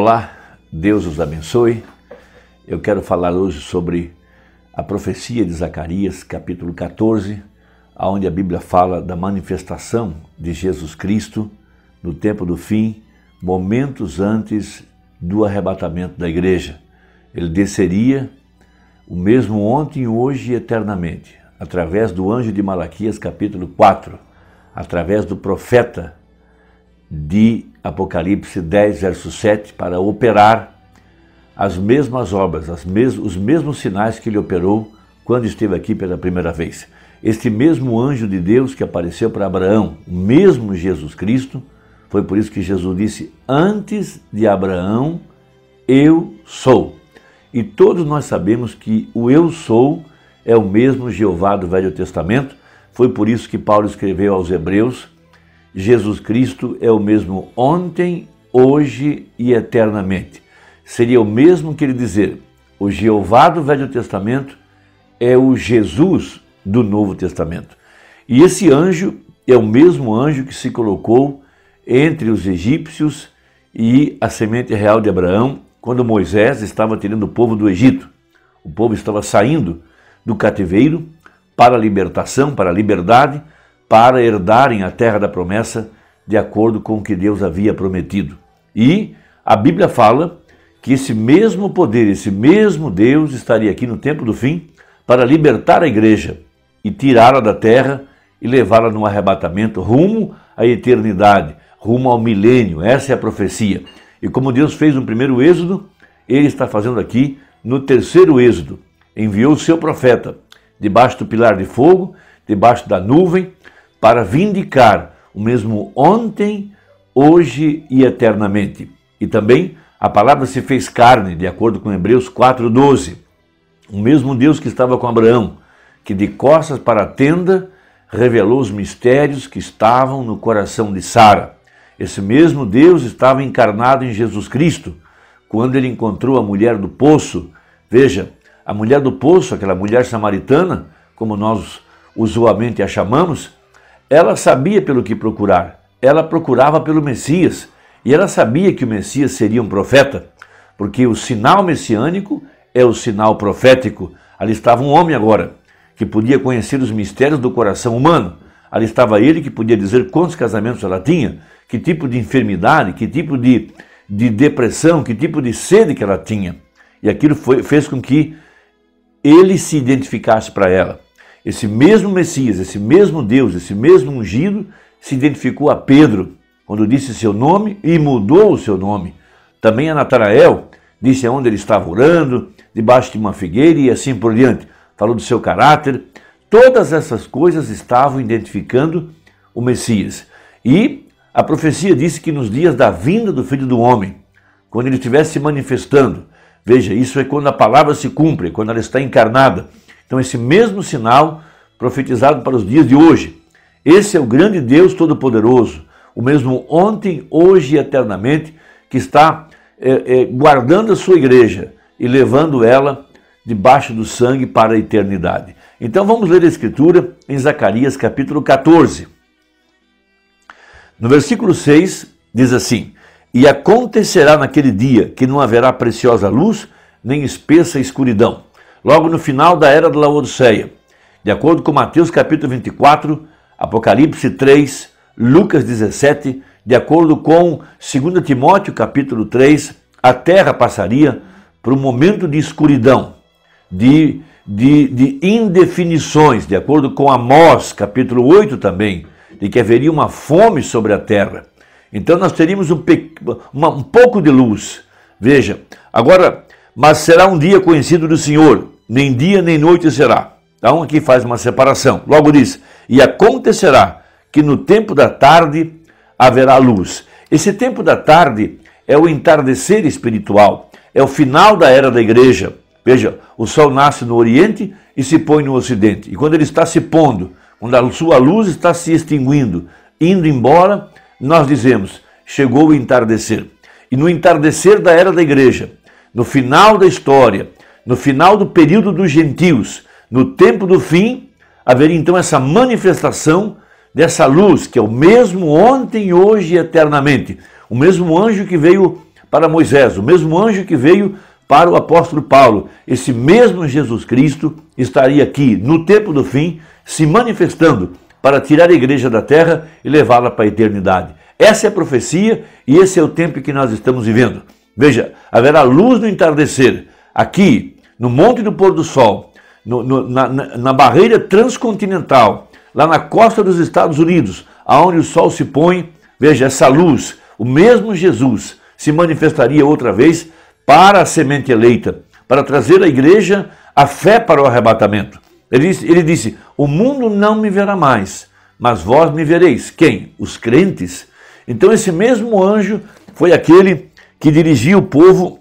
Olá, Deus os abençoe. Eu quero falar hoje sobre a profecia de Zacarias, capítulo 14, aonde a Bíblia fala da manifestação de Jesus Cristo no tempo do fim, momentos antes do arrebatamento da igreja. Ele desceria o mesmo ontem, hoje e eternamente, através do anjo de Malaquias, capítulo 4, através do profeta de Apocalipse 10, verso 7, para operar as mesmas obras, as mes os mesmos sinais que ele operou quando esteve aqui pela primeira vez. Este mesmo anjo de Deus que apareceu para Abraão, o mesmo Jesus Cristo, foi por isso que Jesus disse: Antes de Abraão, eu sou. E todos nós sabemos que o eu sou é o mesmo Jeová do Velho Testamento. Foi por isso que Paulo escreveu aos Hebreus Jesus Cristo é o mesmo ontem, hoje e eternamente. Seria o mesmo que ele dizer: o Jeová do Velho Testamento é o Jesus do Novo Testamento. E esse anjo é o mesmo anjo que se colocou entre os egípcios e a semente real de Abraão, quando Moisés estava tirando o povo do Egito. O povo estava saindo do cativeiro para a libertação, para a liberdade para herdarem a terra da promessa de acordo com o que Deus havia prometido. E a Bíblia fala que esse mesmo poder, esse mesmo Deus estaria aqui no tempo do fim para libertar a igreja e tirá-la da terra e levá-la num arrebatamento rumo à eternidade, rumo ao milênio. Essa é a profecia. E como Deus fez no primeiro êxodo, ele está fazendo aqui no terceiro êxodo. Enviou o seu profeta debaixo do pilar de fogo, debaixo da nuvem, para vindicar o mesmo ontem, hoje e eternamente. E também a palavra se fez carne, de acordo com Hebreus 4,12. O mesmo Deus que estava com Abraão, que de costas para a tenda revelou os mistérios que estavam no coração de Sara. Esse mesmo Deus estava encarnado em Jesus Cristo, quando ele encontrou a mulher do poço. Veja, a mulher do poço, aquela mulher samaritana, como nós usualmente a chamamos, ela sabia pelo que procurar, ela procurava pelo Messias e ela sabia que o Messias seria um profeta, porque o sinal messiânico é o sinal profético. Ali estava um homem agora que podia conhecer os mistérios do coração humano. Ali estava ele que podia dizer quantos casamentos ela tinha, que tipo de enfermidade, que tipo de, de depressão, que tipo de sede que ela tinha. E aquilo foi, fez com que ele se identificasse para ela. Esse mesmo Messias, esse mesmo Deus, esse mesmo ungido se identificou a Pedro quando disse seu nome e mudou o seu nome. Também a Natanael disse aonde ele estava orando, debaixo de uma figueira e assim por diante. Falou do seu caráter. Todas essas coisas estavam identificando o Messias. E a profecia disse que nos dias da vinda do Filho do Homem, quando ele estivesse se manifestando, veja, isso é quando a palavra se cumpre, quando ela está encarnada. Então, esse mesmo sinal profetizado para os dias de hoje. Esse é o grande Deus Todo-Poderoso, o mesmo ontem, hoje e eternamente, que está é, é, guardando a sua igreja e levando ela debaixo do sangue para a eternidade. Então vamos ler a Escritura em Zacarias capítulo 14. No versículo 6 diz assim: E acontecerá naquele dia que não haverá preciosa luz, nem espessa escuridão logo no final da era da Laodiceia. De acordo com Mateus capítulo 24, Apocalipse 3, Lucas 17, de acordo com 2 Timóteo capítulo 3, a terra passaria por um momento de escuridão, de, de, de indefinições, de acordo com Amós capítulo 8 também, de que haveria uma fome sobre a terra. Então nós teríamos um, uma, um pouco de luz. Veja, agora, mas será um dia conhecido do Senhor, nem dia nem noite será. Então aqui faz uma separação. Logo diz: E acontecerá que no tempo da tarde haverá luz. Esse tempo da tarde é o entardecer espiritual, é o final da era da igreja. Veja, o sol nasce no oriente e se põe no ocidente. E quando ele está se pondo, quando a sua luz está se extinguindo, indo embora, nós dizemos: chegou o entardecer. E no entardecer da era da igreja, no final da história, no final do período dos gentios, no tempo do fim, haveria então essa manifestação dessa luz, que é o mesmo ontem, hoje e eternamente. O mesmo anjo que veio para Moisés, o mesmo anjo que veio para o apóstolo Paulo. Esse mesmo Jesus Cristo estaria aqui no tempo do fim, se manifestando para tirar a igreja da terra e levá-la para a eternidade. Essa é a profecia e esse é o tempo que nós estamos vivendo. Veja, haverá luz no entardecer. Aqui, no Monte do Pôr do Sol, no, no, na, na barreira transcontinental, lá na costa dos Estados Unidos, aonde o sol se põe, veja, essa luz, o mesmo Jesus se manifestaria outra vez para a semente eleita, para trazer à igreja a fé para o arrebatamento. Ele disse, ele disse: O mundo não me verá mais, mas vós me vereis. Quem? Os crentes. Então, esse mesmo anjo foi aquele que dirigia o povo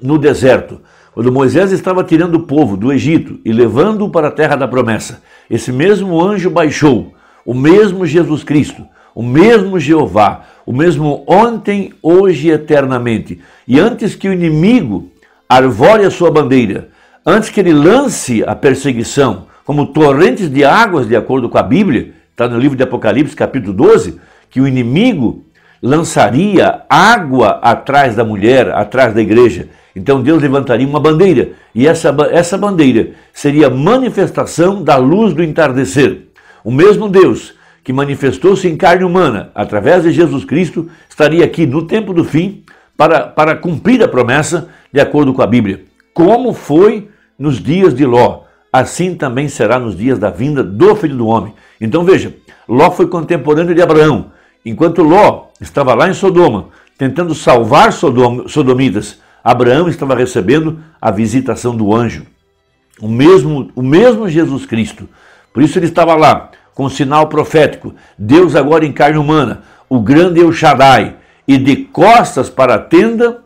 no deserto quando Moisés estava tirando o povo do Egito e levando-o para a terra da promessa, esse mesmo anjo baixou, o mesmo Jesus Cristo, o mesmo Jeová, o mesmo ontem, hoje e eternamente. E antes que o inimigo arvore a sua bandeira, antes que ele lance a perseguição como torrentes de águas, de acordo com a Bíblia, está no livro de Apocalipse, capítulo 12, que o inimigo lançaria água atrás da mulher, atrás da igreja. Então Deus levantaria uma bandeira, e essa, essa bandeira seria a manifestação da luz do entardecer. O mesmo Deus que manifestou-se em carne humana, através de Jesus Cristo, estaria aqui no tempo do fim para, para cumprir a promessa, de acordo com a Bíblia. Como foi nos dias de Ló, assim também será nos dias da vinda do Filho do Homem. Então veja, Ló foi contemporâneo de Abraão, enquanto Ló estava lá em Sodoma, tentando salvar Sodom, sodomitas. Abraão estava recebendo a visitação do anjo. O mesmo, o mesmo Jesus Cristo. Por isso ele estava lá, com um sinal profético. Deus agora em carne humana, o grande El Shaddai. E de costas para a tenda,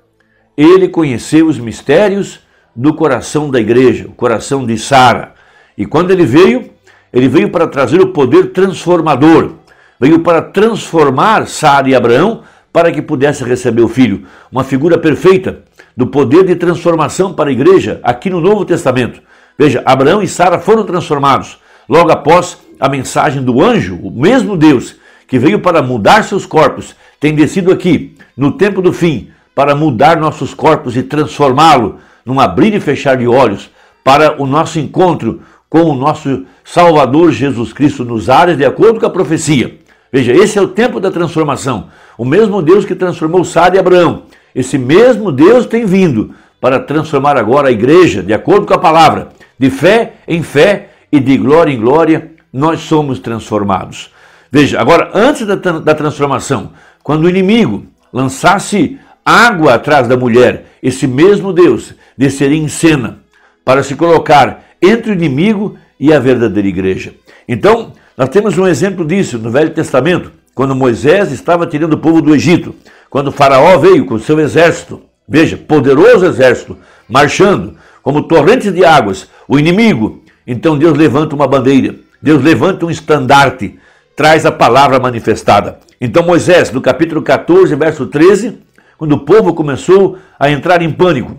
ele conheceu os mistérios do coração da igreja, o coração de Sara. E quando ele veio, ele veio para trazer o poder transformador veio para transformar Sara e Abraão para que pudesse receber o filho. Uma figura perfeita do poder de transformação para a igreja aqui no Novo Testamento. Veja, Abraão e Sara foram transformados logo após a mensagem do anjo, o mesmo Deus que veio para mudar seus corpos, tem descido aqui no tempo do fim para mudar nossos corpos e transformá-lo num abrir e fechar de olhos para o nosso encontro com o nosso Salvador Jesus Cristo nos ares de acordo com a profecia. Veja, esse é o tempo da transformação. O mesmo Deus que transformou Sara e Abraão, esse mesmo Deus tem vindo para transformar agora a igreja, de acordo com a palavra, de fé em fé e de glória em glória, nós somos transformados. Veja, agora, antes da, da transformação, quando o inimigo lançasse água atrás da mulher, esse mesmo Deus desceria em cena para se colocar entre o inimigo e a verdadeira igreja. Então, nós temos um exemplo disso no Velho Testamento, quando Moisés estava tirando o povo do Egito, quando o Faraó veio com seu exército, veja, poderoso exército, marchando como torrentes de águas, o inimigo. Então Deus levanta uma bandeira, Deus levanta um estandarte, traz a palavra manifestada. Então Moisés, no capítulo 14, verso 13, quando o povo começou a entrar em pânico,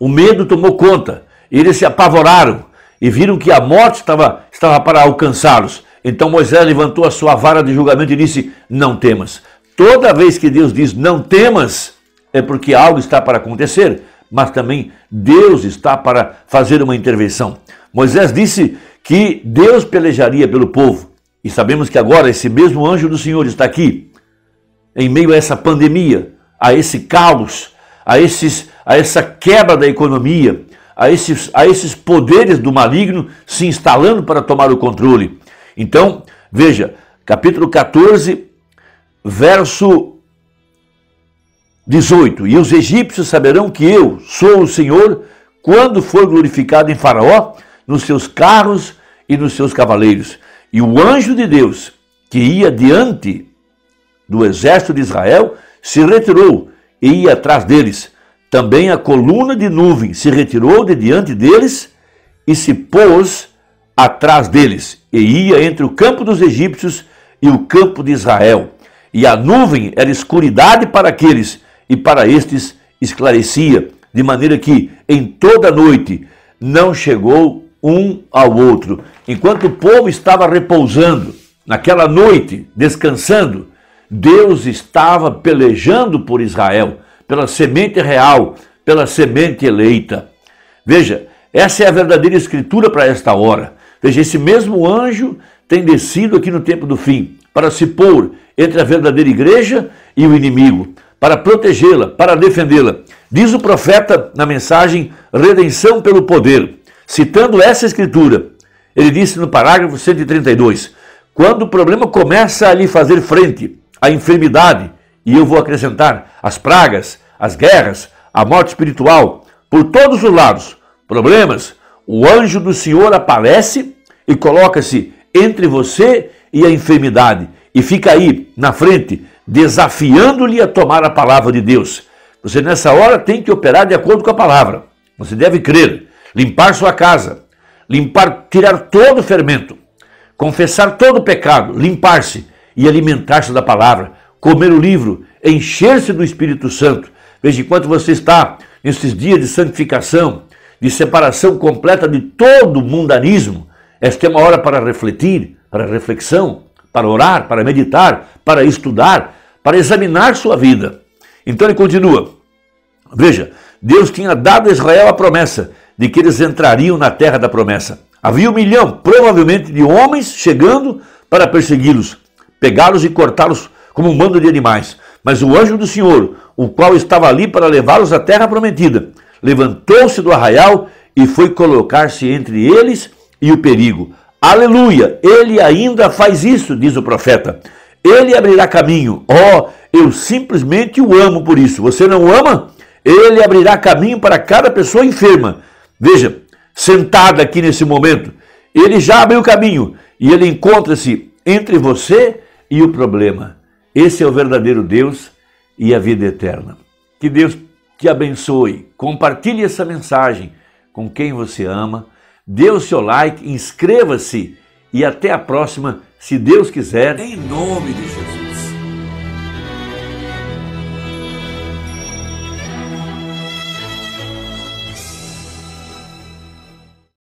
o medo tomou conta, eles se apavoraram, e viram que a morte estava, estava para alcançá-los. Então Moisés levantou a sua vara de julgamento e disse: Não temas. Toda vez que Deus diz não temas, é porque algo está para acontecer, mas também Deus está para fazer uma intervenção. Moisés disse que Deus pelejaria pelo povo. E sabemos que agora esse mesmo anjo do Senhor está aqui, em meio a essa pandemia, a esse caos, a, esses, a essa quebra da economia, a esses, a esses poderes do maligno se instalando para tomar o controle. Então, veja, capítulo 14, verso 18: E os egípcios saberão que eu sou o Senhor quando for glorificado em Faraó, nos seus carros e nos seus cavaleiros. E o anjo de Deus, que ia diante do exército de Israel, se retirou e ia atrás deles. Também a coluna de nuvem se retirou de diante deles e se pôs atrás deles, e ia entre o campo dos egípcios e o campo de Israel. E a nuvem era escuridade para aqueles, e para estes esclarecia, de maneira que em toda a noite não chegou um ao outro. Enquanto o povo estava repousando, naquela noite, descansando, Deus estava pelejando por Israel pela semente real, pela semente eleita. Veja, essa é a verdadeira escritura para esta hora. Veja, esse mesmo anjo tem descido aqui no tempo do fim para se pôr entre a verdadeira igreja e o inimigo, para protegê-la, para defendê-la. Diz o profeta na mensagem Redenção pelo Poder, citando essa escritura. Ele disse no parágrafo 132: Quando o problema começa a lhe fazer frente, a enfermidade, e eu vou acrescentar as pragas, as guerras, a morte espiritual, por todos os lados, problemas. O anjo do Senhor aparece e coloca-se entre você e a enfermidade e fica aí na frente, desafiando-lhe a tomar a palavra de Deus. Você nessa hora tem que operar de acordo com a palavra. Você deve crer, limpar sua casa, limpar, tirar todo o fermento, confessar todo o pecado, limpar-se e alimentar-se da palavra, comer o livro, encher-se do Espírito Santo. Veja, enquanto você está nesses dias de santificação, de separação completa de todo o mundanismo, esta é uma hora para refletir, para reflexão, para orar, para meditar, para estudar, para examinar sua vida. Então ele continua. Veja, Deus tinha dado a Israel a promessa de que eles entrariam na terra da promessa. Havia um milhão, provavelmente, de homens chegando para persegui-los, pegá-los e cortá-los como um bando de animais. Mas o anjo do Senhor, o qual estava ali para levá-los à terra prometida, levantou-se do arraial e foi colocar-se entre eles e o perigo. Aleluia! Ele ainda faz isso, diz o profeta. Ele abrirá caminho. Oh, eu simplesmente o amo por isso. Você não o ama? Ele abrirá caminho para cada pessoa enferma. Veja, sentada aqui nesse momento, ele já abriu caminho e ele encontra-se entre você e o problema. Esse é o verdadeiro Deus e a vida eterna. Que Deus te abençoe. Compartilhe essa mensagem com quem você ama. Dê o seu like, inscreva-se e até a próxima, se Deus quiser. Em nome de Jesus.